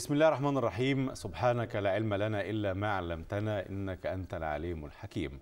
بسم الله الرحمن الرحيم سبحانك لا علم لنا إلا ما علمتنا إنك أنت العليم الحكيم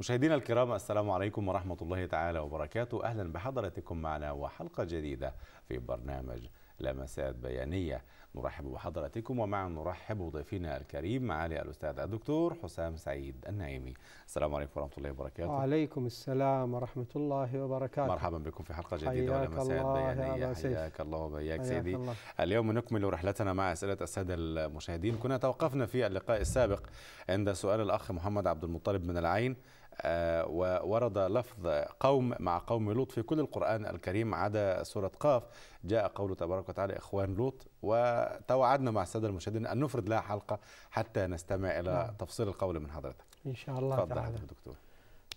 مشاهدينا الكرام السلام عليكم ورحمة الله تعالى وبركاته أهلا بحضرتكم معنا وحلقة جديدة في برنامج لمسات بيانية نرحب بحضراتكم ومعا نرحب بضيفنا الكريم معالي الأستاذ الدكتور حسام سعيد النعيمي السلام عليكم ورحمة الله وبركاته وعليكم السلام ورحمة الله وبركاته مرحبا بكم في حلقة جديدة ولمسات بيانية حياك الله وبياك سيدي الله. اليوم نكمل رحلتنا مع أسئلة السادة المشاهدين كنا توقفنا في اللقاء السابق عند سؤال الأخ محمد عبد المطلب من العين آه، وورد لفظ قوم مع قوم لوط في كل القرآن الكريم عدا سورة قاف جاء قوله تبارك وتعالى إخوان لوط وتوعدنا مع السادة المشاهدين أن نفرد لها حلقة حتى نستمع إلى نعم. تفصيل القول من حضرتك إن شاء الله تفضل تعالى دكتور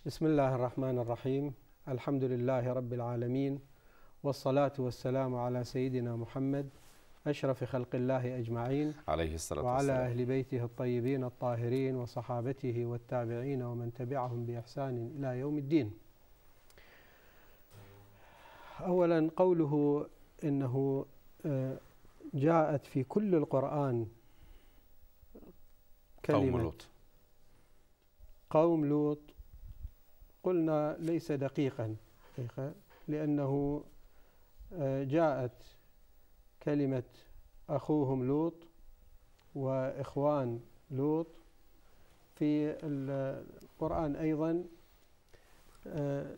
بسم الله الرحمن الرحيم الحمد لله رب العالمين والصلاة والسلام على سيدنا محمد أشرف خلق الله أجمعين عليه الصلاة وعلى والسلام. أهل بيته الطيبين الطاهرين وصحابته والتابعين ومن تبعهم بإحسان إلى يوم الدين أولا قوله إنه آه، جاءت في كل القرآن كلمة قوم لوط قوم لوط قلنا ليس دقيقا لأنه آه، جاءت كلمة أخوهم لوط وإخوان لوط في القرآن أيضا آه،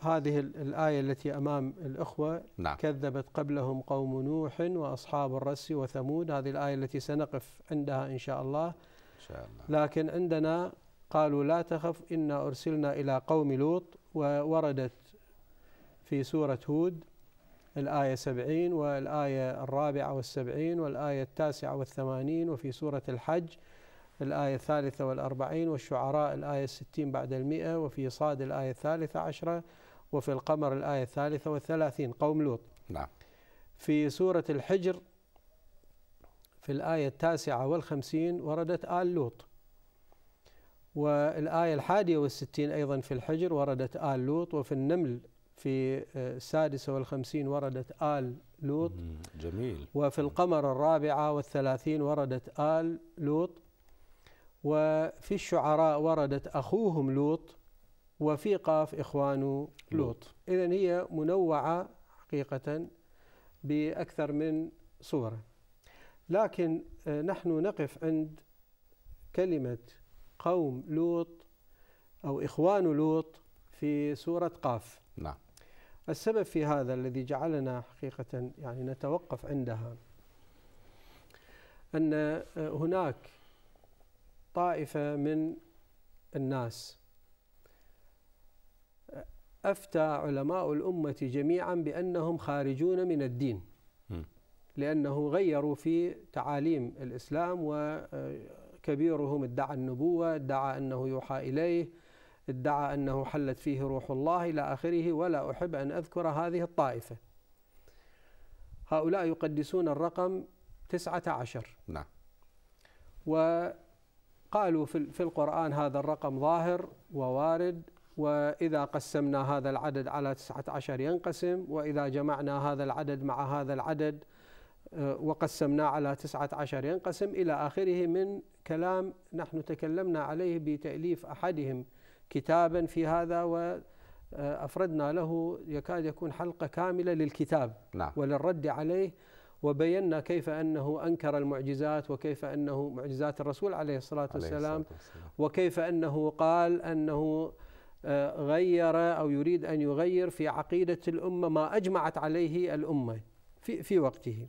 هذه الآية التي أمام الأخوة نعم. كذبت قبلهم قوم نوح وأصحاب الرس وثمود هذه الآية التي سنقف عندها إن شاء الله إن شاء الله لكن عندنا قالوا لا تخف إنا أرسلنا إلى قوم لوط ووردت في سورة هود الآية سبعين والآية الرابعة والسبعين والآية التاسعة والثمانين وفي سورة الحج الآية الثالثة والأربعين والشعراء الآية الستين بعد المئة وفي صاد الآية الثالثة عشرة وفي القمر الآية الثالثة والثلاثين قوم لوط نعم في سورة الحجر في الآية التاسعة والخمسين وردت آل لوط والآية الحادية والستين أيضا في الحجر وردت آل لوط وفي النمل في آه، السادسة والخمسين وردت آل لوط جميل وفي القمر الرابعة والثلاثين وردت آل لوط وفي الشعراء وردت أخوهم لوط وفي قاف إخوان لوط إذا هي منوعة حقيقة بأكثر من صورة لكن آه، نحن نقف عند كلمة قوم لوط أو إخوان لوط في سورة قاف نعم السبب في هذا الذي جعلنا حقيقة يعني نتوقف عندها أن هناك طائفة من الناس أفتى علماء الأمة جميعا بأنهم خارجون من الدين لأنه غيروا في تعاليم الإسلام وكبيرهم ادعى النبوة ادعى أنه يوحى إليه ادعى أنه حلت فيه روح الله إلى آخره ولا أحب أن أذكر هذه الطائفة هؤلاء يقدسون الرقم تسعة عشر نعم وقالوا في القرآن هذا الرقم ظاهر ووارد وإذا قسمنا هذا العدد على تسعة عشر ينقسم وإذا جمعنا هذا العدد مع هذا العدد آه، وقسمناه على تسعة عشر ينقسم إلى آخره من كلام نحن تكلمنا عليه بتأليف أحدهم كتابا في هذا و أفردنا له يكاد يكون حلقة كاملة للكتاب نعم. وللرد عليه وبينا كيف أنه أنكر المعجزات وكيف أنه معجزات الرسول عليه الصلاة والسلام, عليه الصلاة والسلام. وكيف أنه قال أنه آه، غير أو يريد أن يغير في عقيدة الأمة ما أجمعت عليه الأمة في, في وقته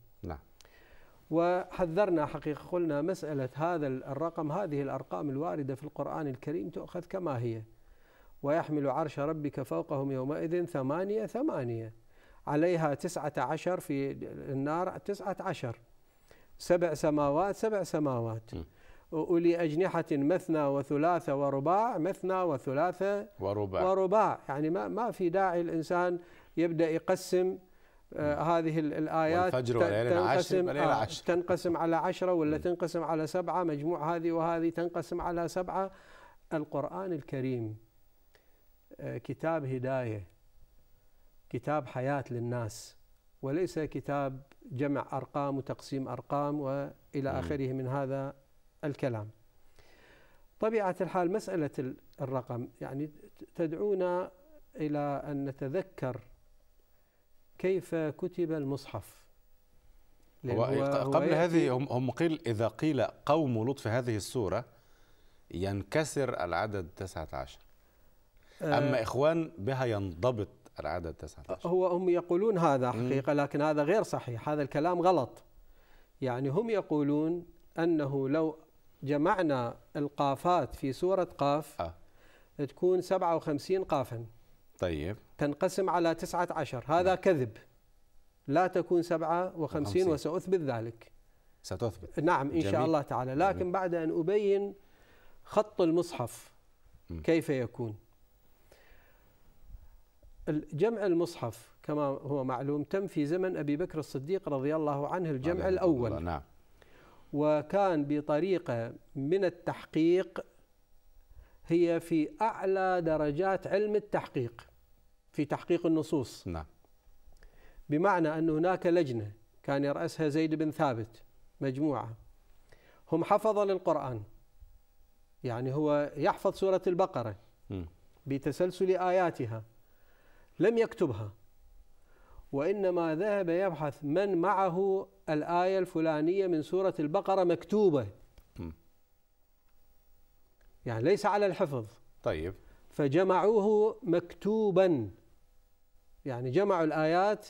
وحذرنا حقيقة قلنا مسألة هذا الرقم هذه الأرقام الواردة في القرآن الكريم تؤخذ كما هي ويحمل عرش ربك فوقهم يومئذ ثمانية ثمانية عليها تسعة عشر في النار تسعة عشر سبع سماوات سبع سماوات أولي أجنحة مثنى وثلاثة ورباع مثنى وثلاثة ورباع ورباع يعني ما ما في داعي الإنسان يبدأ يقسم آه، هذه الآيات تنقسم, آه، عشر. تنقسم على عشرة ولا م. تنقسم على سبعة مجموع هذه وهذه تنقسم على سبعة القرآن الكريم آه، كتاب هداية كتاب حياة للناس وليس كتاب جمع أرقام وتقسيم أرقام وإلى آخره من هذا الكلام طبيعة الحال مسألة الرقم يعني تدعونا إلى أن نتذكر كيف كتب المصحف هو قبل هذه هم, قيل إذا قيل قوم لطف هذه السورة ينكسر العدد 19 آه. أما إخوان بها ينضبط العدد 19 هو هم يقولون هذا حقيقة لكن هذا غير صحيح هذا الكلام غلط يعني هم يقولون أنه لو جمعنا القافات في سورة قاف آه. تكون 57 قافا طيب تنقسم على تسعة عشر هذا نعم. كذب لا تكون سبعة وخمسين وسأثبت ذلك ستثبت نعم إن جميل. شاء الله تعالى لكن جميل. بعد أن أبين خط المصحف م. كيف يكون جمع المصحف كما هو معلوم تم في زمن أبي بكر الصديق رضي الله عنه الجمع الله الأول الله. نعم وكان بطريقة من التحقيق هي في أعلى درجات علم التحقيق في تحقيق النصوص نعم بمعنى أن هناك لجنة كان يرأسها زيد بن ثابت مجموعة هم حفظوا للقرآن يعني هو يحفظ سورة البقرة بتسلسل آياتها لم يكتبها وإنما ذهب يبحث من معه الآية الفلانية من سورة البقرة مكتوبة يعني ليس على الحفظ طيب فجمعوه مكتوبا يعني جمعوا الآيات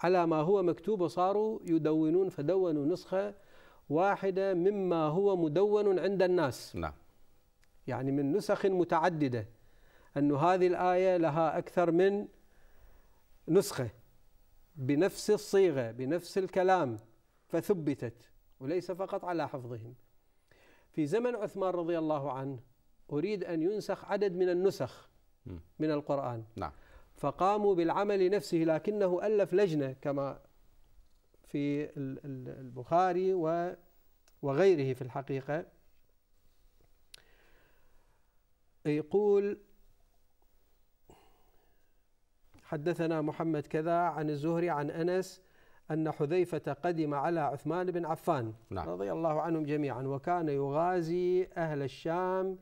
على ما هو مكتوب وصاروا يدونون فدونوا نسخة واحدة مما هو مدون عند الناس نعم يعني من نسخ متعددة أن هذه الآية لها أكثر من نسخة بنفس الصيغة بنفس الكلام فثبتت وليس فقط على حفظهم في زمن عثمان رضي الله عنه أريد أن ينسخ عدد من النسخ من القرآن نعم فقاموا بالعمل نفسه لكنه ألف لجنة كما في البخاري وغيره في الحقيقة يقول حدثنا محمد كذا عن الزهري عن أنس أن حذيفة قدم على عثمان بن عفان نعم. رضي الله عنهم جميعا وكان يغازي أهل الشام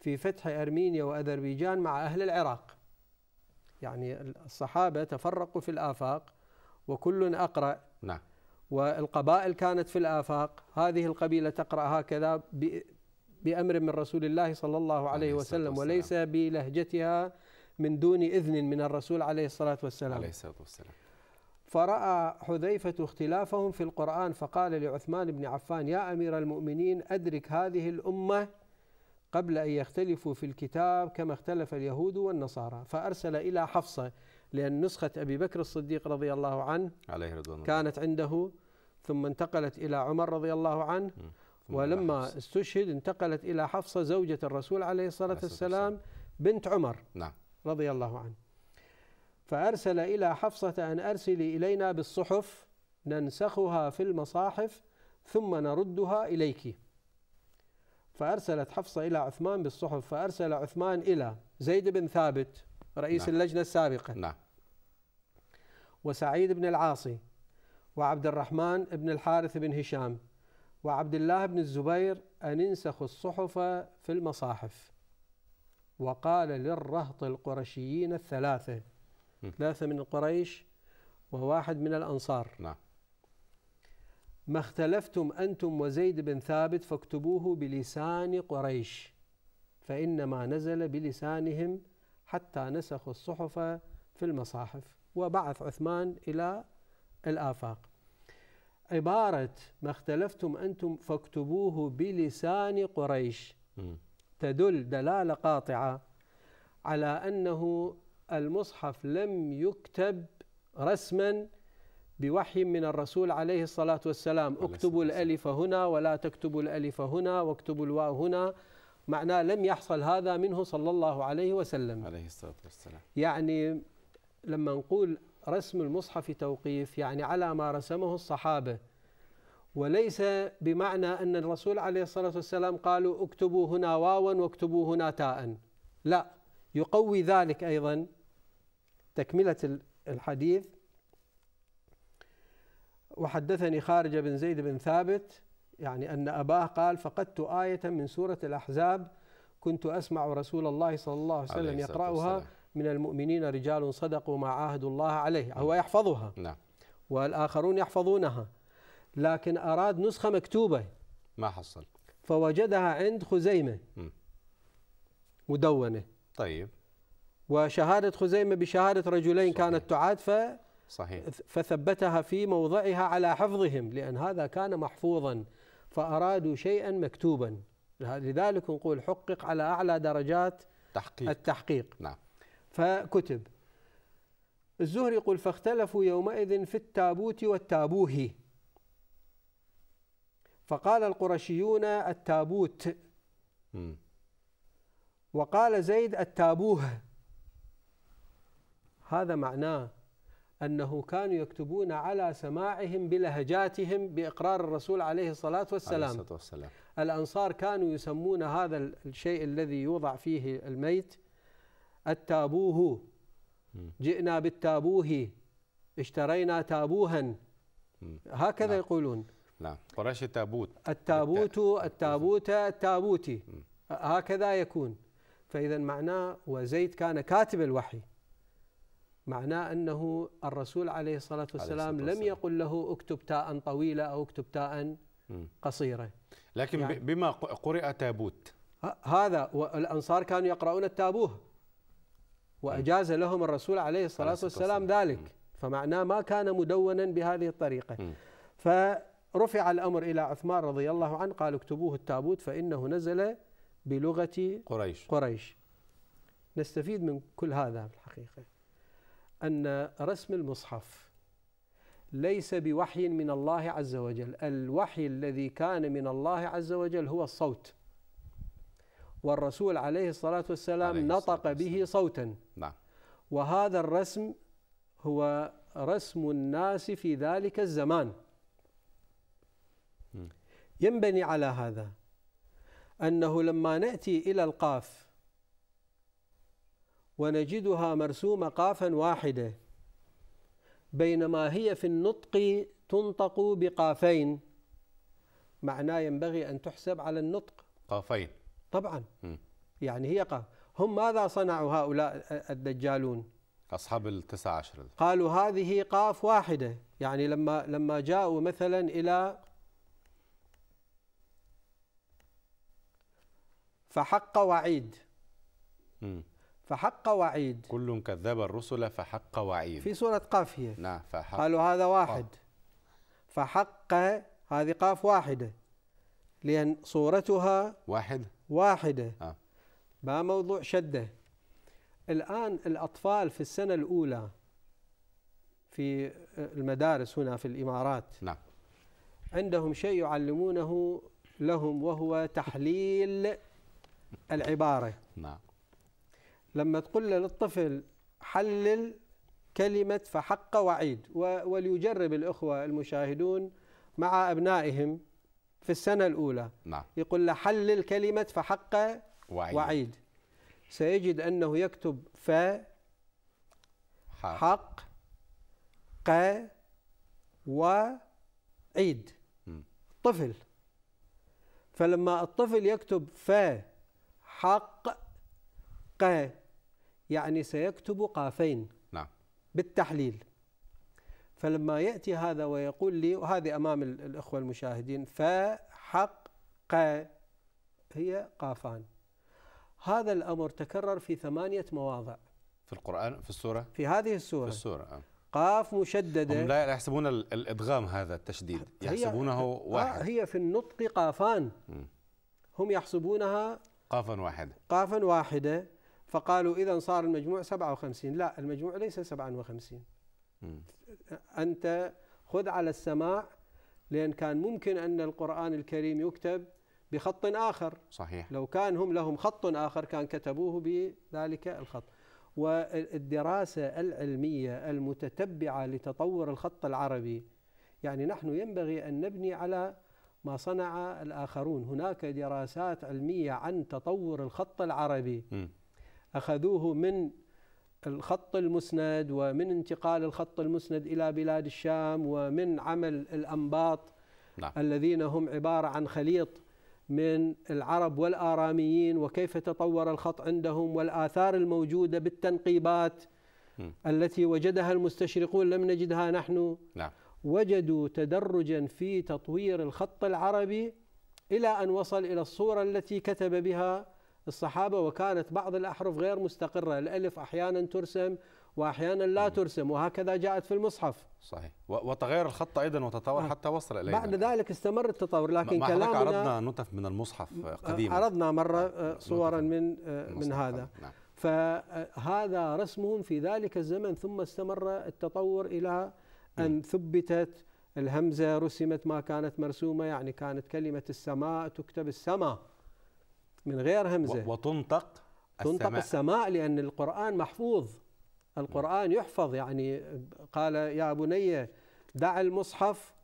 في فتح أرمينيا وأذربيجان مع أهل العراق يعني الصحابة تفرقوا في الآفاق وكل أقرأ نعم والقبائل كانت في الآفاق هذه القبيلة تقرأ هكذا بأمر من رسول الله صلى الله عليه وسلم وليس بلهجتها من دون إذن من الرسول عليه الصلاة والسلام عليه الصلاة والسلام فرأى حذيفة اختلافهم في القرآن فقال لعثمان بن عفان يا أمير المؤمنين أدرك هذه الأمة قبل أن يختلفوا في الكتاب كما اختلف اليهود والنصارى فأرسل إلى حفصة لأن نسخة أبي بكر الصديق رضي الله عنه عليه رضوان كانت عنده ثم انتقلت إلى عمر رضي الله عنه ولما استشهد انتقلت إلى حفصة زوجة الرسول عليه الصلاة والسلام بنت عمر نعم رضي الله عنه فأرسل إلى حفصة أن أرسلي إلينا بالصحف ننسخها في المصاحف ثم نردها إليك فأرسلت حفصة إلى عثمان بالصحف فأرسل عثمان إلى زيد بن ثابت رئيس نعم. اللجنة السابقة نعم. وسعيد بن العاصي وعبد الرحمن بن الحارث بن هشام وعبد الله بن الزبير أن انسخوا الصحف في المصاحف وقال للرهط القرشيين الثلاثة م. ثلاثة من قريش وواحد من الأنصار نعم ما اختلفتم أنتم وزيد بن ثابت فاكتبوه بلسان قريش فإنما نزل بلسانهم حتى نسخوا الصحف في المصاحف وبعث عثمان إلى الآفاق عبارة ما اختلفتم أنتم فاكتبوه بلسان قريش تدل دلالة قاطعة على أنه المصحف لم يكتب رسما بوحي من الرسول عليه الصلاة والسلام اكتبوا الألف هنا ولا تكتبوا الألف هنا واكتبوا الواو هنا معناه لم يحصل هذا منه صلى الله عليه وسلم عليه الصلاة والسلام يعني لما نقول رسم المصحف توقيف يعني على ما رسمه الصحابة وليس بمعنى أن الرسول عليه الصلاة والسلام قالوا اكتبوا هنا واوا واكتبوا هنا تاء لا يقوي ذلك أيضا تكملة الحديث وحدثني خارج بن زيد بن ثابت يعني أن أباه قال فقدت آية من سورة الأحزاب كنت أسمع رسول الله صلى الله عليه وسلم عليه يقرأها من المؤمنين رجال صدقوا ما عاهدوا الله عليه نعم. هو يحفظها نعم والآخرون يحفظونها لكن أراد نسخة مكتوبة ما حصل فوجدها عند خزيمة مدونة طيب وشهادة خزيمة بشهادة رجلين صحيح. كانت تعاد ف صحيح فثبتها في موضعها على حفظهم لأن هذا كان محفوظا فأرادوا شيئا مكتوبا لذلك نقول حقق على أعلى درجات تحقيق. التحقيق نعم. فكتب الزهري يقول فاختلفوا يومئذ في التابوت والتابوه فقال القرشيون التابوت م. وقال زيد التابوه هذا معناه أنه كانوا يكتبون على سماعهم بلهجاتهم بإقرار الرسول عليه الصلاة والسلام, عليه الصلاة والسلام. الأنصار كانوا يسمون هذا الشيء الذي يوضع فيه الميت التابوه جئنا بالتابوه اشترينا تابوها هكذا نعم. يقولون نعم قريش التابوت التابوت التابوت التابوتي هكذا يكون فإذا معناه وزيد كان كاتب الوحي معناه أنه الرسول عليه الصلاة والسلام عليه الصلاة لم يقل له اكتب تاء طويلة أو اكتب تاء قصيرة لكن يعني بما قرئ تابوت هذا والأنصار كانوا يقرؤون التابوه وأجاز لهم الرسول عليه الصلاة, عليه الصلاة والسلام ذلك فمعناه ما كان مدونا بهذه الطريقة فرفع الأمر إلى عثمان رضي الله عنه قال اكتبوه التابوت فإنه نزل بلغة قريش قريش نستفيد من كل هذا في الحقيقة أن رسم المصحف ليس بوحي من الله عز وجل الوحي الذي كان من الله عز وجل هو الصوت والرسول عليه الصلاة والسلام عليه نطق الصلاة به صوتا نعم. وهذا الرسم هو رسم الناس في ذلك الزمان ينبني على هذا أنه لما نأتي إلى القاف ونجدها مرسومة قافا واحدة بينما هي في النطق تنطق بقافين معناه ينبغي أن تحسب على النطق قافين طبعا م. يعني هي قاف هم ماذا صنعوا هؤلاء الدجالون أصحاب التسعة عشر قالوا هذه قاف واحدة يعني لما لما جاءوا مثلا إلى فحق وعيد م. فحق وعيد كل كذب الرسل فحق وعيد في سورة قاف هي نعم فحق قالوا هذا واحد فحق هذه قاف واحدة لأن صورتها واحد واحدة آه. ما موضوع شدة الآن الأطفال في السنة الأولى في المدارس هنا في الإمارات نعم عندهم شيء يعلمونه لهم وهو تحليل العبارة نعم لما تقول للطفل حلل كلمة فحق وعيد وليجرب الأخوة المشاهدون مع أبنائهم في السنة الأولى نعم. يقول له حلل كلمة فحق وعيد, وعيد. سيجد أنه يكتب ف حق ق وعيد طفل فلما الطفل يكتب ف حق ق يعني سيكتب قافين نعم بالتحليل فلما يأتي هذا ويقول لي وهذه أمام الإخوة المشاهدين فحق هي قافان هذا الأمر تكرر في ثمانية مواضع في القرآن في السورة في هذه السورة في السورة آه. قاف مشددة هم لا يحسبون الإدغام هذا التشديد يحسبونه آه، واحد هي في النطق قافان هم يحسبونها قافا واحدة قافا واحدة فقالوا إذا صار المجموع 57 لا المجموع ليس 57 أنت خذ على السماع لأن كان ممكن أن القرآن الكريم يكتب بخط آخر صحيح لو كان هم لهم خط آخر كان كتبوه بذلك الخط والدراسة العلمية المتتبعة لتطور الخط العربي يعني نحن ينبغي أن نبني على ما صنع الآخرون هناك دراسات علمية عن تطور الخط العربي م. أخذوه من الخط المسند ومن انتقال الخط المسند إلى بلاد الشام ومن عمل الأنباط نعم. الذين هم عبارة عن خليط من العرب والآراميين وكيف تطور الخط عندهم والآثار الموجودة بالتنقيبات م. التي وجدها المستشرقون لم نجدها نحن نعم. وجدوا تدرجا في تطوير الخط العربي إلى أن وصل إلى الصورة التي كتب بها الصحابة وكانت بعض الأحرف غير مستقرة الألف أحيانا ترسم واحيانا لا ترسم وهكذا جاءت في المصحف صحيح وتغير الخط ايضا وتطور آه. حتى وصل الينا بعد ذلك استمر التطور لكن ما كلامنا عرضنا نتف من المصحف قديما عرضنا مره آه، صورا من آه، من هذا نعم. فهذا رسمهم في ذلك الزمن ثم استمر التطور الى ان ثبتت الهمزه رسمت ما كانت مرسومه يعني كانت كلمه السماء تكتب السماء من غير همزة وتنطق السماء. تنطق السماء لأن القرآن محفوظ القرآن يحفظ يعني قال يا بني دع المصحف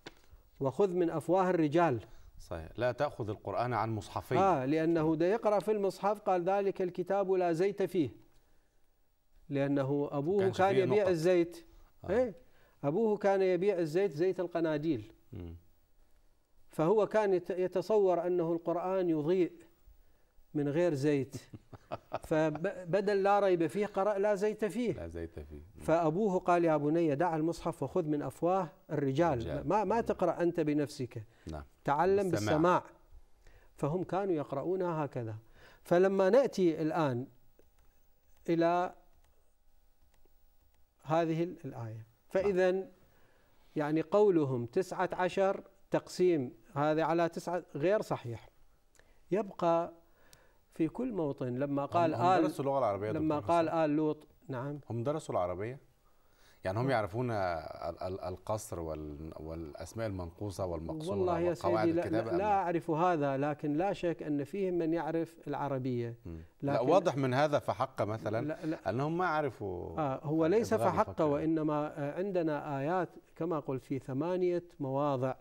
وخذ من أفواه الرجال صحيح لا تأخذ القرآن عن مصحفين آه لأنه ده يقرأ في المصحف قال ذلك الكتاب لا زيت فيه لأنه أبوه كان يبيع نقطة. الزيت آه. إيه؟ أبوه كان يبيع الزيت زيت القناديل م. فهو كان يتصور أنه القرآن يضيء من غير زيت فبدل لا ريب فيه قرأ لا زيت فيه لا زيت فيه فأبوه قال يا بني دع المصحف وخذ من أفواه الرجال ما, ما تقرأ أنت بنفسك نعم. تعلم بالسماع. بالسماع فهم كانوا يقرؤون هكذا فلما نأتي الآن إلى هذه الآية فإذا نعم. يعني قولهم تسعة عشر تقسيم هذا على تسعة غير صحيح يبقى في كل موطن لما قال هم آل درسوا اللغة العربية لما قال آل لوط نعم هم درسوا العربية يعني هم يعرفون القصر والاسماء المنقوصه والمقصوره والله يا سيدي لا, لا اعرف هذا لكن لا شك ان فيهم من يعرف العربيه لا واضح من هذا فحق مثلا لا لا انهم ما عرفوا آه هو يعني ليس فحق وانما آه، عندنا ايات كما قلت في ثمانيه مواضع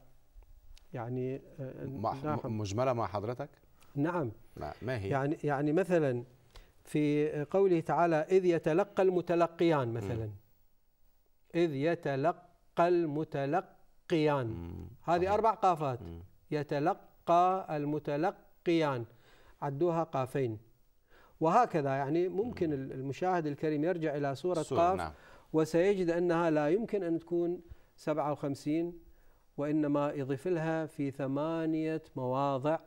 يعني آه، مجمله مع حضرتك نعم ما هي؟ يعني يعني مثلا في قوله تعالى إذ يتلقى المتلقيان مثلا مم. إذ يتلقى المتلقيان هذه صحيح. أربع قافات مم. يتلقى المتلقيان عدوها قافين وهكذا يعني ممكن المشاهد الكريم يرجع إلى سورة, سورة قاف نعم. وسيجد أنها لا يمكن أن تكون 57 وإنما يضيف لها في ثمانية مواضع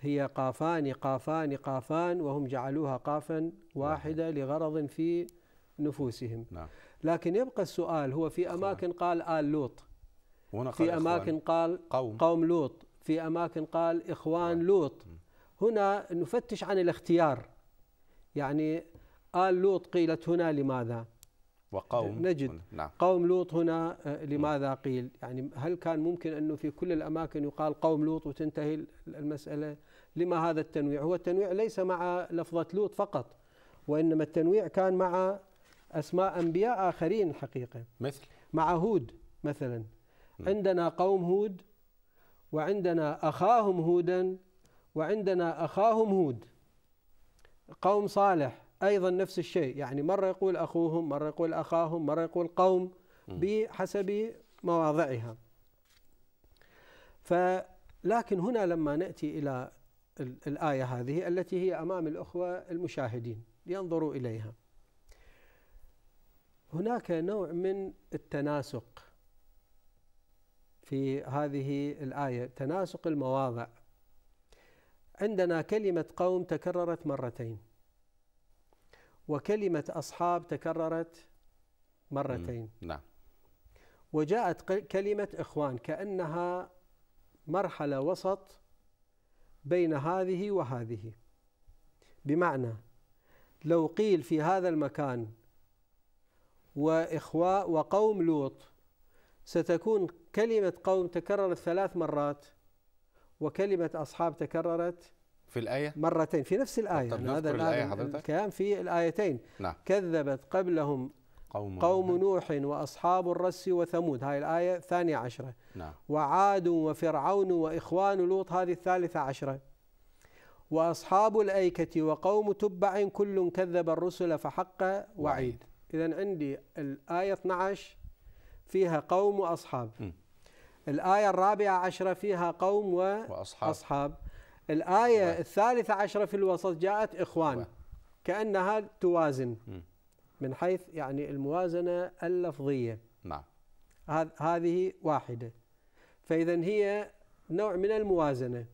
هي قافان قافان قافان وهم جعلوها قافا واحدة لغرض في نفوسهم نعم. لكن يبقى السؤال هو في أماكن قال آل لوط في أماكن قال قوم, قوم لوط في أماكن قال إخوان نعم. لوط هنا نفتش عن الاختيار يعني آل لوط قيلت هنا لماذا وقوم نجد نعم. قوم لوط هنا آه، لماذا قيل يعني هل كان ممكن أنه في كل الأماكن يقال قوم لوط وتنتهي المسألة لما هذا التنويع هو التنويع ليس مع لفظة لوط فقط وإنما التنويع كان مع أسماء أنبياء آخرين حقيقة مثل مع هود مثلا عندنا قوم هود وعندنا أخاهم هودا وعندنا أخاهم هود قوم صالح أيضا نفس الشيء يعني مرة يقول أخوهم مرة يقول أخاهم مرة يقول قوم بحسب مواضعها فلكن هنا لما نأتي إلى الآية هذه التي هي أمام الأخوة المشاهدين لينظروا إليها هناك نوع من التناسق في هذه الآية تناسق المواضع عندنا كلمة قوم تكررت مرتين وكلمة أصحاب تكررت مرتين نعم وجاءت كلمة إخوان كأنها مرحلة وسط بين هذه وهذه بمعنى لو قيل في هذا المكان وإخواء وقوم لوط ستكون كلمة قوم تكررت ثلاث مرات وكلمة أصحاب تكررت في الآية مرتين في نفس الآية هذا الآية حضرتك؟ الكلام في الآيتين نعم. كذبت قبلهم قوم, قوم نوح وأصحاب الرس وثمود هاي الآية الثانية عشرة نعم. وعاد وفرعون وإخوان لوط هذه الثالثة عشرة وأصحاب الأيكة وقوم تبع كل كذب الرسل فحق وعيد, وعيد. إذا عندي الآية 12 فيها قوم وأصحاب م. الآية الرابعة عشرة فيها قوم وأصحاب أصحاب. الآية و... الثالثة عشرة في الوسط جاءت إخوان و... كأنها توازن م. من حيث يعني الموازنة اللفظية نعم هذه واحدة فإذا هي نوع من الموازنة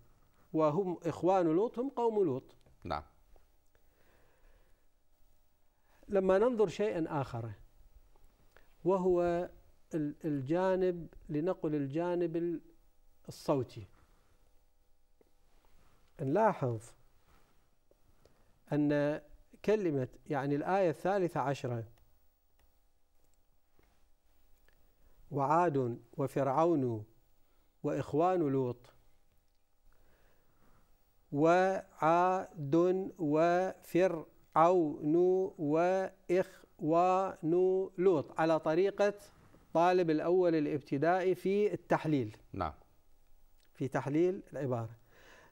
وهم إخوان لوط هم قوم لوط نعم لما ننظر شيئا آخر وهو الجانب لنقل الجانب الصوتي نلاحظ أن كلمة يعني الآية الثالثة عشرة وعاد وفرعون وإخوان لوط وعاد وفرعون وإخوان لوط على طريقة طالب الأول الابتدائي في التحليل نعم في تحليل العبارة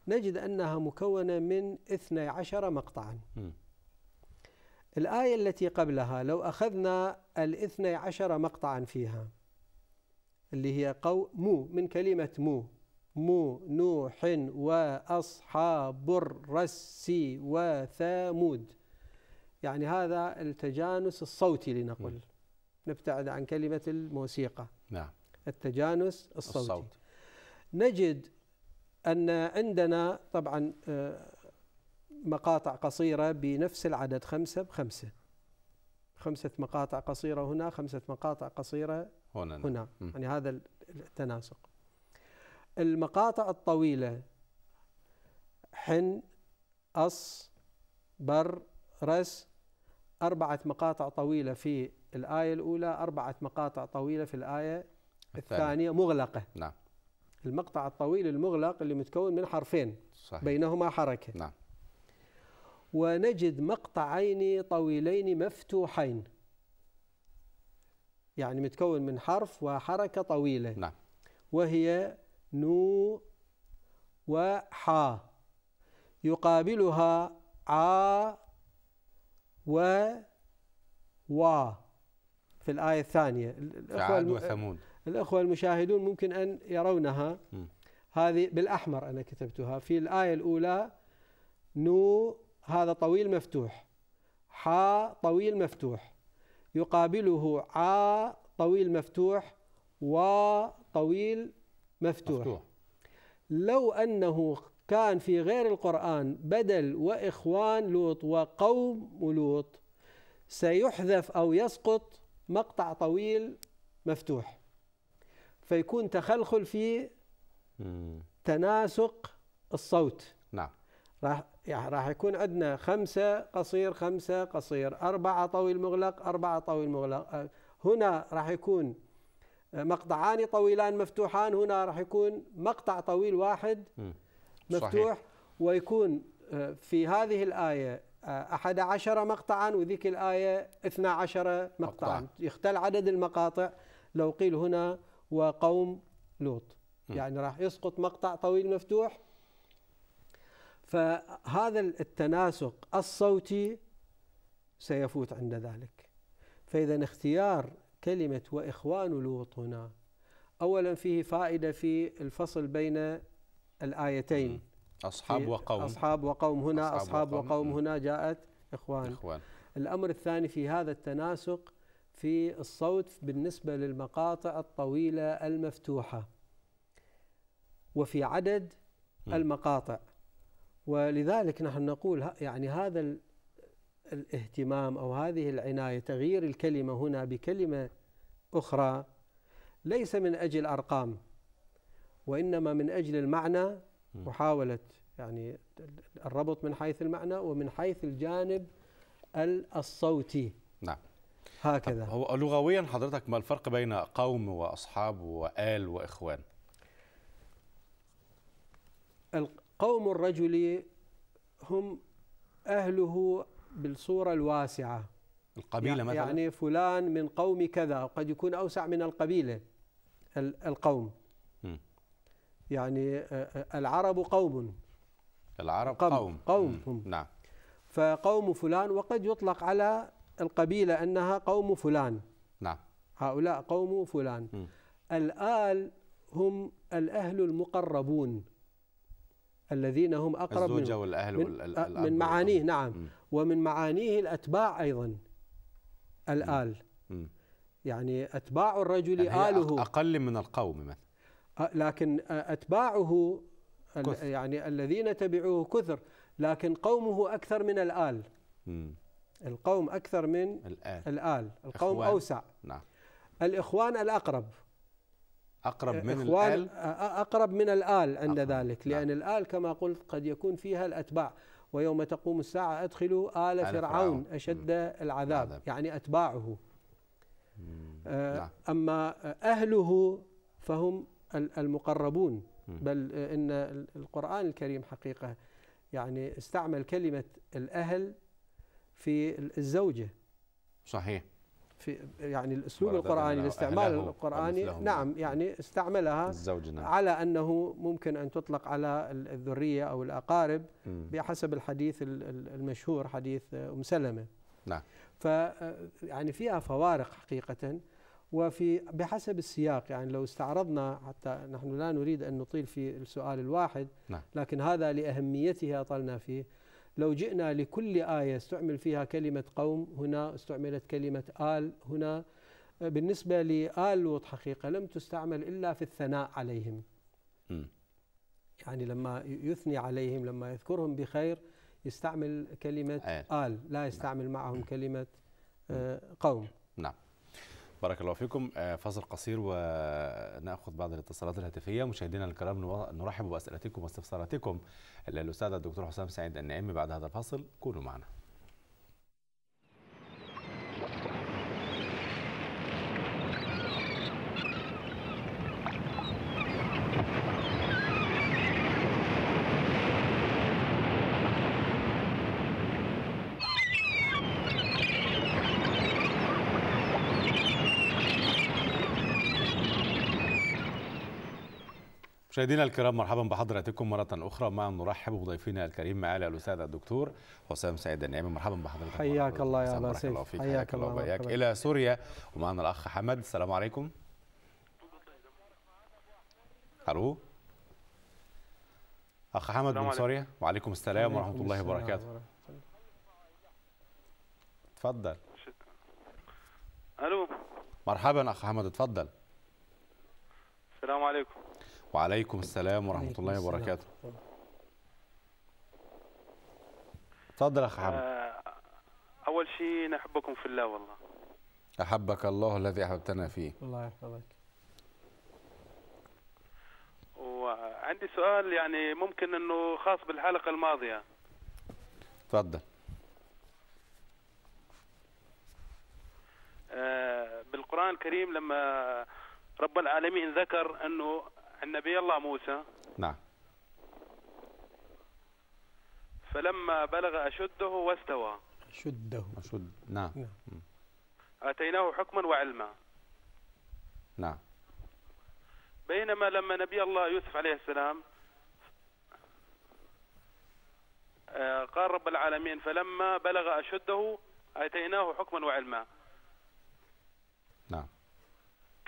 نجد أنها مكونة من 12 مقطعا م. الآية التي قبلها لو أخذنا الاثني عشر مقطعا فيها اللي هي قو مو من كلمة مو مو نوح وأصحاب الرس وثامود يعني هذا التجانس الصوتي لنقل م. نبتعد عن كلمة الموسيقى نعم التجانس الصوتي الصوت. نجد أن عندنا طبعا آه، مقاطع قصيرة بنفس العدد خمسة بخمسة خمسة مقاطع قصيرة هنا خمسة مقاطع قصيرة هنا, نعم. هنا. يعني هذا التناسق المقاطع الطويلة حن أص بر رس أربعة مقاطع طويلة في الآية الأولى أربعة مقاطع طويلة في الآية الثانية, الثانية مغلقة نعم المقطع الطويل المغلق اللي متكون من حرفين صحيح. بينهما حركة نعم ونجد مقطعين طويلين مفتوحين يعني متكون من حرف وحركة طويلة نعم وهي نو وحا يقابلها ع و و في الآية الثانية الأخوة عاد وثمود الأخوة المشاهدون ممكن أن يرونها م. هذه بالأحمر أنا كتبتها في الآية الأولى نو هذا طويل مفتوح حاء طويل مفتوح يقابله عا طويل مفتوح و طويل مفتوح, مفتوح لو أنه كان في غير القرآن بدل وإخوان لوط وقوم لوط سيحذف أو يسقط مقطع طويل مفتوح فيكون تخلخل في تناسق الصوت نعم راح يعني راح يكون عندنا خمسة قصير خمسة قصير أربعة طويل مغلق أربعة طويل مغلق آه، هنا راح يكون آه، مقطعان طويلان مفتوحان هنا راح يكون مقطع طويل واحد مفتوح صحيح. ويكون آه، في هذه الآية أحد عشر مقطعا وذيك الآية اثنا عشر مقطعا يختل عدد المقاطع لو قيل هنا وقوم لوط يعني راح يسقط مقطع طويل مفتوح فهذا التناسق الصوتي سيفوت عند ذلك فإذا اختيار كلمة وإخوان لوط هنا أولا فيه فائدة في الفصل بين الآيتين أصحاب وقوم أصحاب وقوم هنا أصحاب, أصحاب وقوم, وقوم هنا جاءت إخوان, إخوان الأمر الثاني في هذا التناسق في الصوت بالنسبة للمقاطع الطويلة المفتوحة وفي عدد المقاطع ولذلك نحن نقول يعني هذا الاهتمام او هذه العنايه تغيير الكلمه هنا بكلمه اخرى ليس من اجل ارقام وانما من اجل المعنى محاوله يعني الربط من حيث المعنى ومن حيث الجانب الصوتي نعم هكذا هو لغويا حضرتك ما الفرق بين قوم واصحاب وال واخوان قوم الرجل هم أهله بالصورة الواسعة القبيلة يعني مثلا يعني فلان من قوم كذا قد يكون أوسع من القبيلة القوم م. يعني العرب قوم العرب قوم قوم, قوم هم نعم فقوم فلان وقد يطلق على القبيلة أنها قوم فلان نعم هؤلاء قوم فلان م. الآل هم الأهل المقربون الذين هم أقرب الزوجة والأهل من, آه، من معانيه نعم م. ومن معانيه الأتباع أيضا الآل م. يعني أتباع الرجل يعني آله أقل من القوم مثلا آه، لكن آه، أتباعه يعني الذين تبعوه كثر لكن قومه أكثر من الآل م. القوم أكثر من الآل, الآل. القوم إخوان. أوسع نعم. الإخوان الأقرب أقرب من الآل أقرب من الآل عند ذلك نعم. لأن نعم. الآل كما قلت قد يكون فيها الأتباع ويوم تقوم الساعة أدخلوا آل, آل فرعون, فرعون أشد العذاب, العذاب يعني أتباعه نعم. أما أهله فهم المقربون بل إن القرآن الكريم حقيقة يعني استعمل كلمة الأهل في الزوجة صحيح في يعني الاسلوب القراني الاستعمال القراني نعم يعني استعملها على انه ممكن ان تطلق على الذريه او الاقارب بحسب الحديث المشهور حديث ام سلمه نعم ف آه، يعني فيها فوارق حقيقه وفي بحسب السياق يعني لو استعرضنا حتى نحن لا نريد ان نطيل في السؤال الواحد نعم. لكن هذا لاهميته اطلنا فيه لو جئنا لكل آية استعمل فيها كلمة قوم هنا استعملت كلمة آل هنا بالنسبة لآل لوط حقيقة لم تستعمل إلا في الثناء عليهم يعني لما يثني عليهم لما يذكرهم بخير يستعمل كلمة آل لا يستعمل معهم كلمة آه، قوم بارك الله فيكم آه، فاصل قصير وناخذ بعض الاتصالات الهاتفيه مشاهدينا الكرام نرحب باسئلتكم واستفساراتكم للاستاذ الدكتور حسام سعيد النعيمي بعد هذا الفاصل كونوا معنا مشاهدينا الكرام مرحبا بحضراتكم مرة أخرى مع نرحب بضيفنا الكريم معالي الأستاذ الدكتور حسام سعيد النعيمي مرحبا بحضرتك حياك الله يا أبا سيف حياك الله وبياك إلى سوريا ومعنا الأخ حمد السلام عليكم ألو أخ حمد من سوريا وعليكم السلام ورحمة الله وبركاته تفضل ألو مرحبا أخ حمد تفضل السلام عليكم وعليكم السلام ورحمة الله وبركاته تفضل أخ محمد آه، أول شيء نحبكم في الله والله أحبك الله الذي أحببتنا فيه الله يحفظك وعندي سؤال يعني ممكن أنه خاص بالحلقة الماضية تفضل آه، بالقرآن الكريم لما رب العالمين ذكر أنه النبي الله موسى نعم فلما بلغ أشده واستوى شده أشد نعم, نعم. آتيناه حكما وعلما نعم بينما لما نبي الله يوسف عليه السلام آه، قال رب العالمين فلما بلغ أشده آتيناه حكما وعلما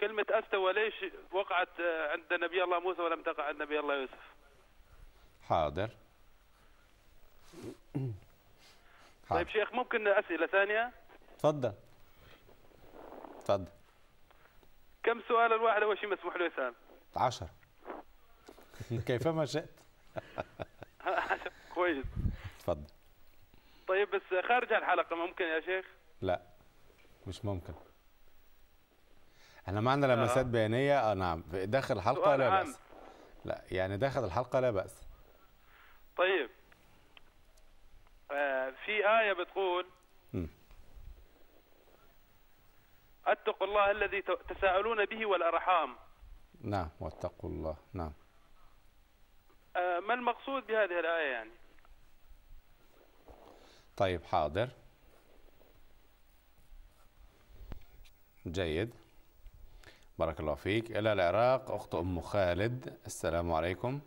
كلمة أستوى ليش وقعت عند نبي الله موسى ولم تقع عند نبي الله يوسف حاضر حاضر. طيب شيخ ممكن أسئلة ثانية تفضل تفضل كم سؤال الواحد أول شيء مسموح له يسأل 10 كيفما شئت كويس تفضل طيب بس خارج الحلقة ممكن يا شيخ لا مش ممكن احنا معنا لمسات آه. بيانيه اه نعم داخل الحلقه لا باس لا يعني داخل الحلقه لا باس طيب آه في ايه بتقول اتقوا الله الذي تساءلون به والارحام نعم واتقوا الله نعم آه ما المقصود بهذه الايه يعني طيب حاضر جيد بارك الله فيك إلى العراق أخت أم خالد السلام عليكم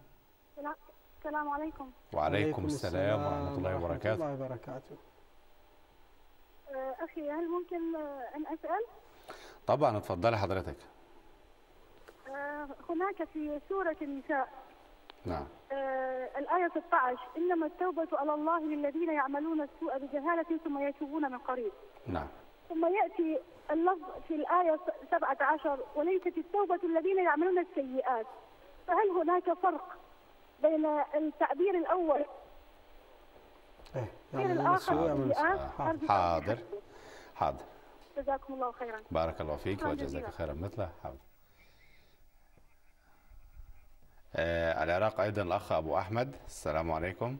السلام عليكم وعليكم السلام ورحمة الله وبركاته الله وبركاته أه، أخي هل ممكن آه، أن أسأل؟ طبعا اتفضلي حضرتك أه، هناك في سورة النساء نعم الآية 16 إنما التوبة على الله للذين يعملون السوء بجهالة ثم يتوبون من قريب نعم ثم يأتي اللفظ في الآية 17 وليست التوبة الذين يعملون السيئات فهل هناك فرق بين التعبير الأول التعبير إيه، يعني الآخر آه، حاضر حاضر جزاكم الله خيرا بارك الله فيك وجزاك خيرا مثله حاضر آه العراق أيضا الأخ أبو أحمد السلام عليكم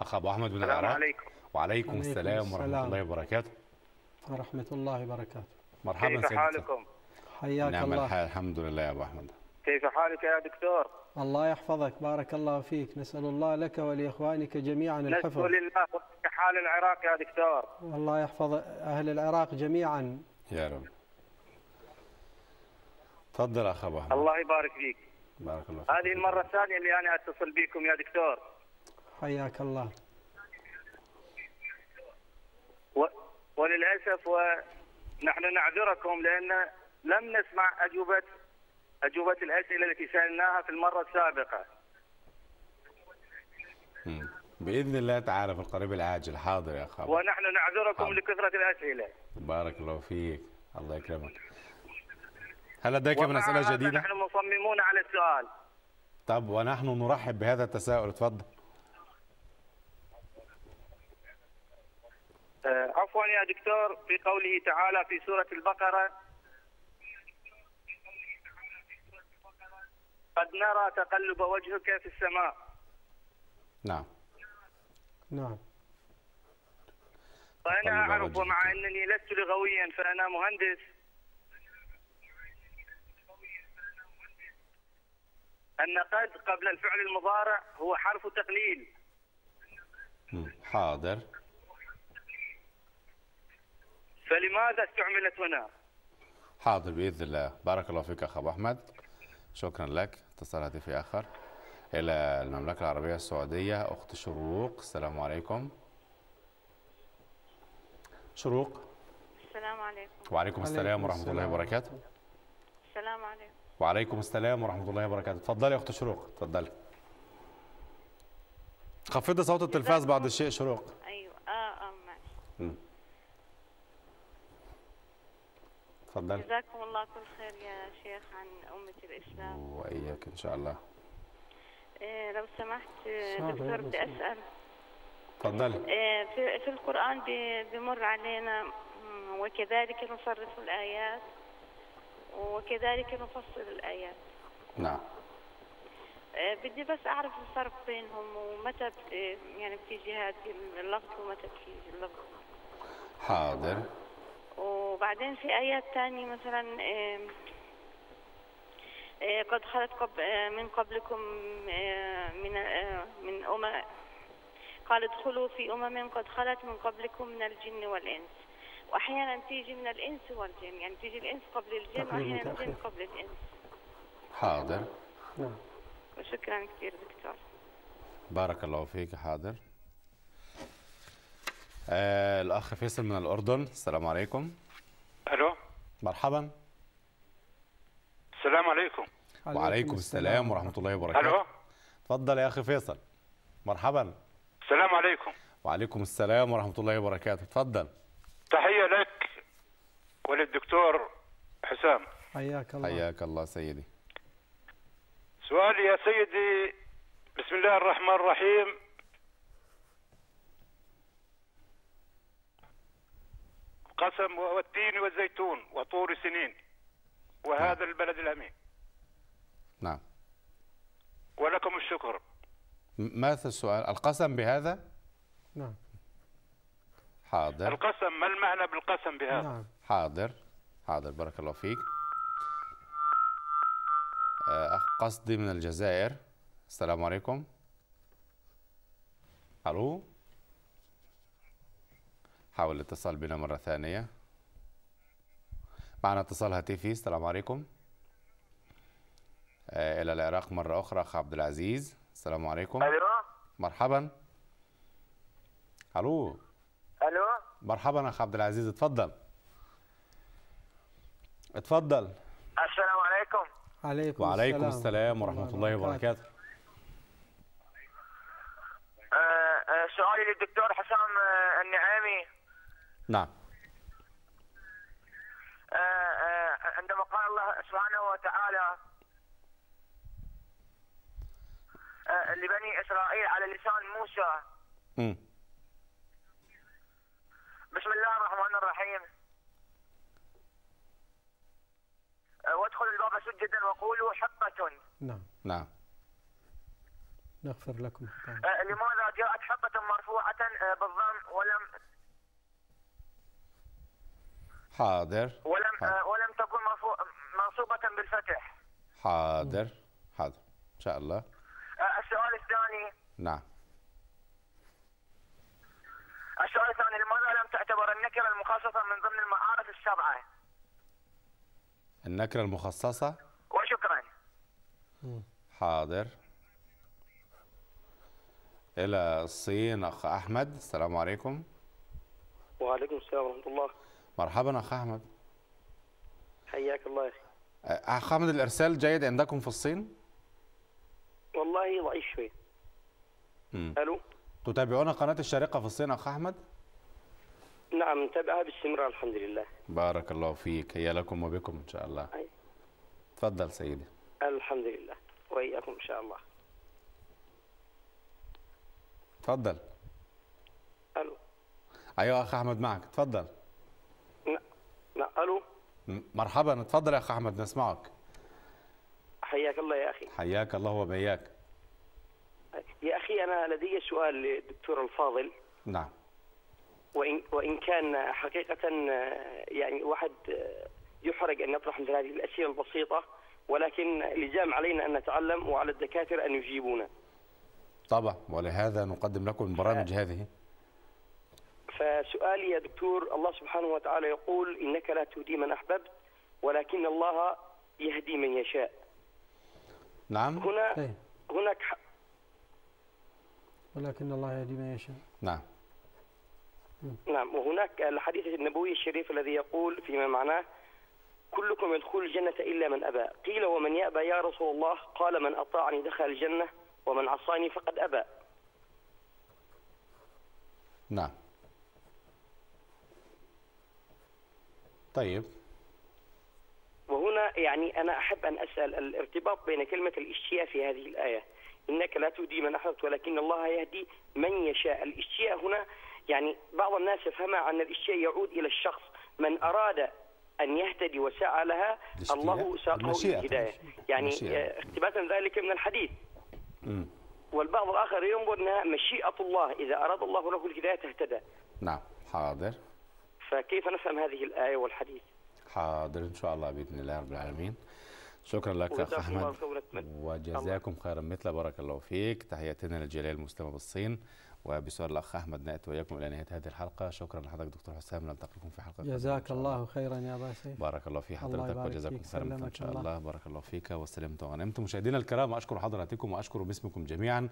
أخ أبو أحمد من العراق السلام عليكم وعليكم السلام ورحمة السلام. الله وبركاته ورحمة الله وبركاته مرحبا كيف حالكم؟ حياك نعم الله نعم الحمد لله يا أبو أحمد كيف حالك يا دكتور؟ الله يحفظك بارك الله فيك نسأل الله لك ولإخوانك جميعا الحفظ نسأل الله حال العراق يا دكتور الله يحفظ أهل العراق جميعا يا رب تفضل أخ أبو أحمد الله يبارك فيك بارك الله فيك. هذه المرة الثانية اللي أنا أتصل بكم يا دكتور حياك الله و... وللأسف ونحن نعذركم لأن لم نسمع أجوبة أجوبة الأسئلة التي سألناها في المرة السابقة بإذن الله تعالى في القريب العاجل حاضر يا خالد ونحن نعذركم حاضر. لكثرة الأسئلة بارك الله فيك الله يكرمك هل لديك من أسئلة جديدة؟ نحن مصممون على السؤال طب ونحن نرحب بهذا التساؤل تفضل آه، عفوا يا دكتور في قوله تعالى في سورة البقرة قد نرى تقلب وجهك في السماء نعم نعم فأنا أعرف ومع أنني لست لغويا فأنا مهندس أن قد قبل الفعل المضارع هو حرف تقليل حاضر فلماذا استعملت هنا؟ حاضر باذن الله بارك الله فيك اخ ابو احمد شكرا لك اتصال هاتفي اخر الى المملكه العربيه السعوديه اخت شروق السلام عليكم شروق السلام عليكم وعليكم السلام ورحمه الله وبركاته السلام عليكم وعليكم السلام ورحمه الله وبركاته اتفضلي يا اخت شروق اتفضلي خفضي صوت التلفاز بعد الشيء شروق تفضل جزاكم الله كل خير يا شيخ عن أمة الإسلام وإياك إن شاء الله إيه لو سمحت دكتور بدي أسأل تفضل إيه، في, في القرآن بمر علينا وكذلك نصرف الآيات وكذلك نفصل الآيات نعم إيه، بدي بس أعرف الفرق بينهم ومتى يعني بتيجي هذه اللفظ ومتى بتيجي اللفظ حاضر وبعدين في آيات تانية مثلا آه، قد خلت آه، من قبلكم آه، من من أمم قال ادخلوا في أمم قد خلت من قبلكم من الجن والإنس وأحيانا تيجي من الإنس والجن يعني تيجي الإنس قبل الجن وأحيانا الجن قبل الإنس حاضر نعم وشكرا كثير دكتور بارك الله فيك حاضر آه الأخ فيصل من الأردن السلام عليكم الو مرحبا السلام عليكم وعليكم السلام ورحمه الله وبركاته الو اتفضل يا اخي فيصل مرحبا السلام عليكم وعليكم السلام ورحمه الله وبركاته اتفضل تحيه لك وللدكتور حسام حياك الله حياك الله سيدي سؤالي يا سيدي بسم الله الرحمن الرحيم قسم والتين والزيتون وطور سنين وهذا نعم. البلد الأمين نعم ولكم الشكر ماذا السؤال القسم بهذا نعم حاضر القسم ما المعنى بالقسم بهذا نعم. حاضر حاضر بارك الله فيك أخ آه، قصدي من الجزائر السلام عليكم ألو حاول الاتصال بنا مرة ثانية معنا اتصال هاتفي السلام عليكم آه، إلى العراق مرة أخرى أخ عبد العزيز السلام عليكم ألو مرحبا ألو ألو مرحبا أخ عبد العزيز اتفضل اتفضل السلام عليكم عليكم وعليكم السلام, السلام ورحمة الله وبركاته آه، آه، سؤالي للدكتور حسام النعيم نعم آه، آه، عندما قال الله سبحانه وتعالى آه، لبني إسرائيل على لسان موسى م. بسم الله الرحمن الرحيم وادخلوا الباب سجدا وقولوا حقة نعم نعم نغفر لكم لماذا جاءت حقة مرفوعة بالضم ولم حاضر ولم حاضر. آه، ولم تكن منصوبة بالفتح حاضر حاضر إن شاء الله آه، السؤال الثاني نعم السؤال الثاني لماذا لم تعتبر النكرة المخصصة من ضمن المعارف السبعة؟ النكرة المخصصة؟ وشكرا حاضر إلى الصين أخ أحمد السلام عليكم وعليكم السلام ورحمة الله مرحبا اخ احمد حياك الله يا اخي أه، اخ احمد الارسال جيد عندكم في الصين والله ضعيف شوي الو تتابعون قناه الشارقه في الصين اخ احمد نعم نتابعها باستمرار الحمد لله بارك الله فيك هي لكم وبكم ان شاء الله تفضل سيدي الحمد لله واياكم ان شاء الله تفضل الو ايوه اخ احمد معك تفضل الو مرحبا اتفضل يا اخ احمد نسمعك حياك الله يا اخي حياك الله وبياك يا اخي انا لدي سؤال للدكتور الفاضل نعم وان وان كان حقيقه يعني واحد يحرج ان يطرح مثل هذه الاسئله البسيطه ولكن لزام علينا ان نتعلم وعلى الدكاتره ان يجيبونا طبعا ولهذا نقدم لكم البرامج هذه فسؤالي يا دكتور الله سبحانه وتعالى يقول إنك لا تهدي من أحببت ولكن الله يهدي من يشاء نعم هنا طيب. هناك ح... ولكن الله يهدي من يشاء نعم نعم وهناك الحديث النبوي الشريف الذي يقول فيما معناه كلكم يدخل الجنة إلا من أبى قيل ومن يأبى يا رسول الله قال من أطاعني دخل الجنة ومن عصاني فقد أبى نعم طيب وهنا يعني أنا أحب أن أسأل الارتباط بين كلمة الاشتياء في هذه الآية إنك لا تهدي من أحببت ولكن الله يهدي من يشاء الاشتياء هنا يعني بعض الناس يفهمها أن الاشتياء يعود إلى الشخص من أراد أن يهتدي وسعى لها الله ساقه إلى الهداية يعني آه، اقتباسا ذلك من الحديث م. والبعض الآخر ينظر أنها مشيئة الله إذا أراد الله له الهداية اهتدى نعم حاضر فكيف نفهم هذه الآية والحديث حاضر إن شاء الله بإذن الله رب العالمين شكرا لك اخ احمد وجزاكم خيرا مثل بارك الله فيك تحياتنا للجاليه المسلمه بالصين وبسؤال الاخ احمد ناتي واياكم الى نهايه هذه الحلقه شكرا لحضرتك دكتور حسام نلتقيكم في حلقه جزاك الله خيرا يا ابا بارك الله في حضرتك وجزاكم خيرا ان شاء الله. الله بارك الله فيك وسلمت وغنمت مشاهدينا الكرام اشكر حضراتكم واشكر باسمكم جميعا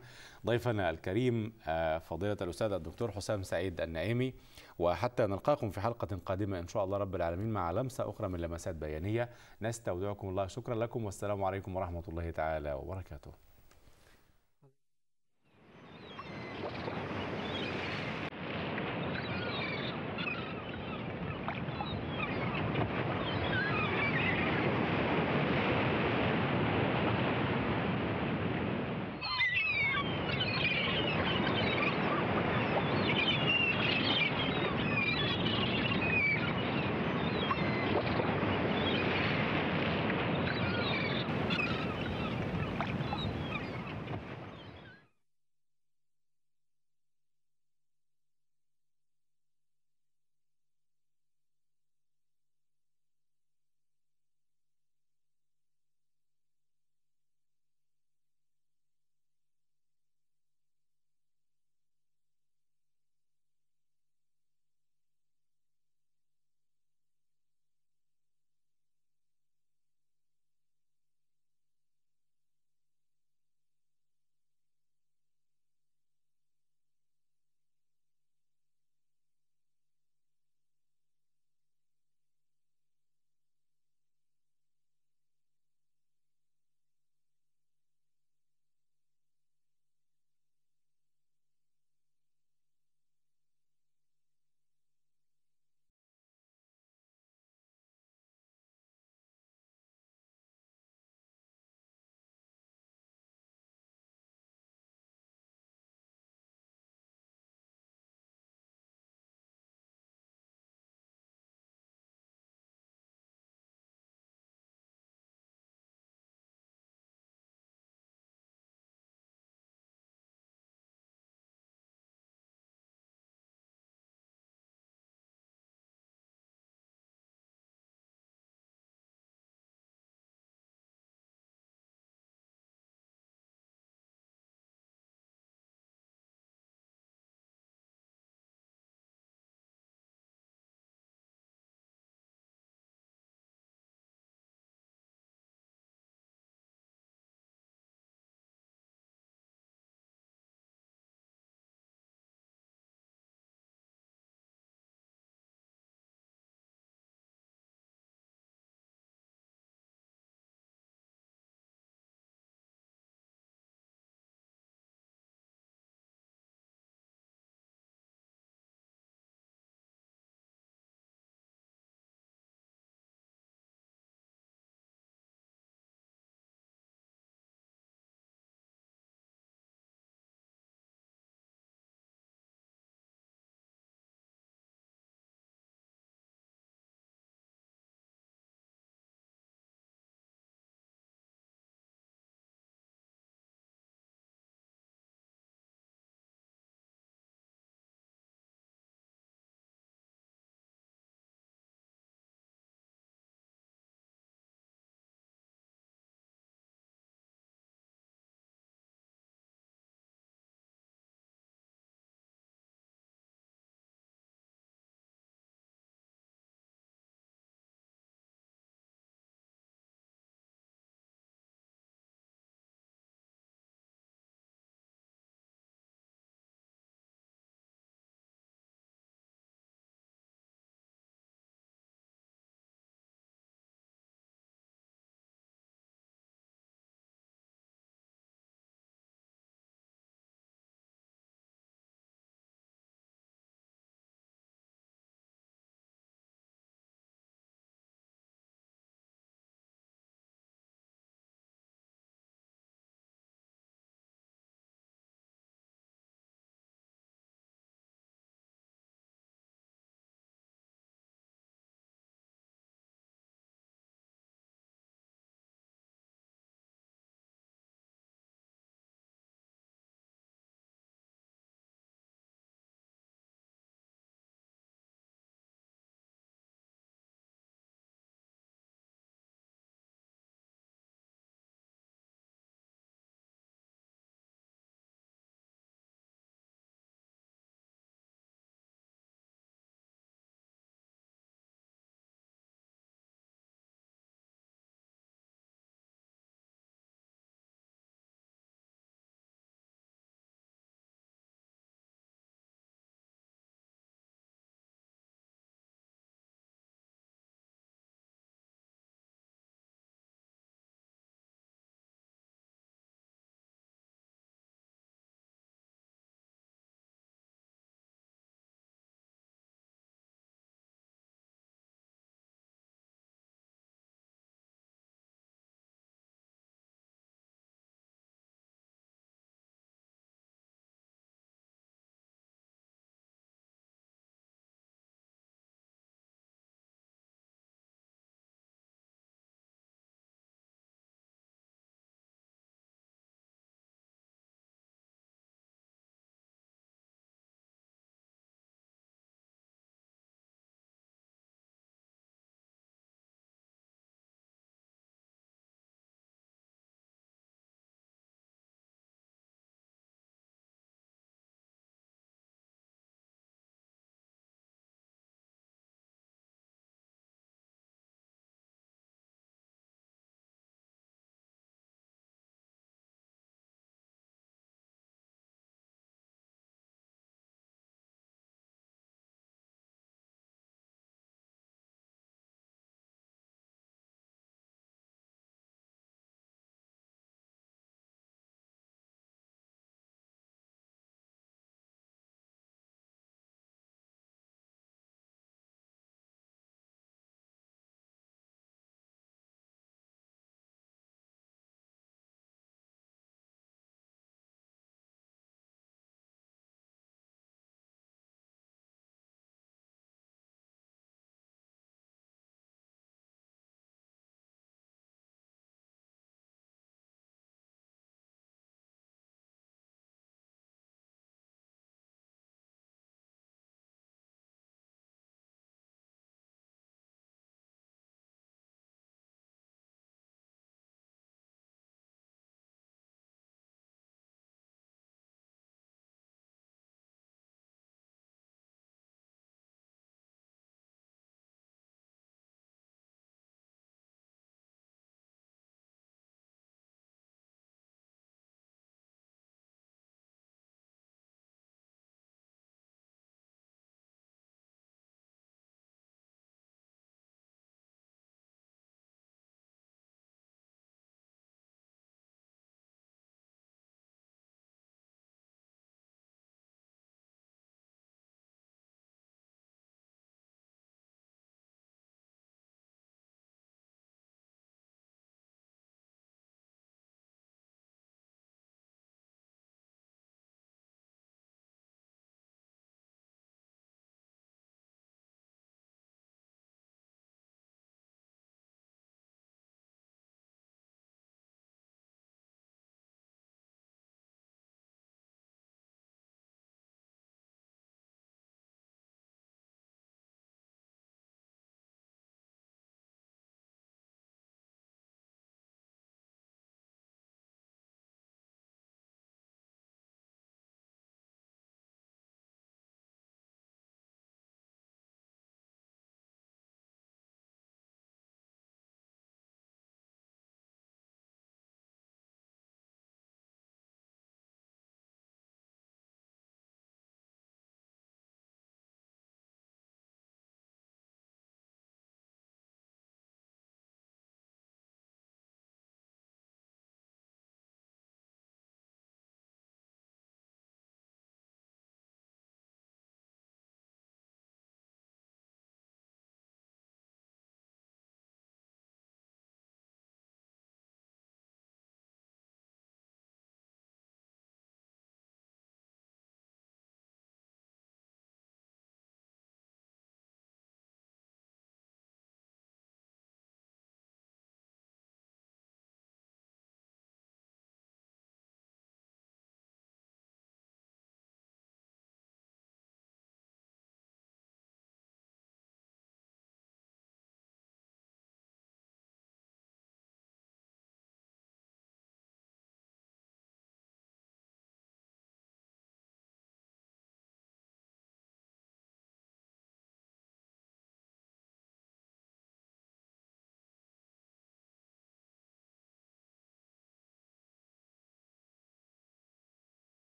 ضيفنا الكريم آه، فضيله الاستاذ الدكتور حسام سعيد النعيمي وحتى نلقاكم في حلقه قادمه ان شاء الله رب العالمين مع لمسه اخرى من لمسات بيانيه نستودعكم الله شكرا لكم والسلام عليكم ورحمه الله تعالى وبركاته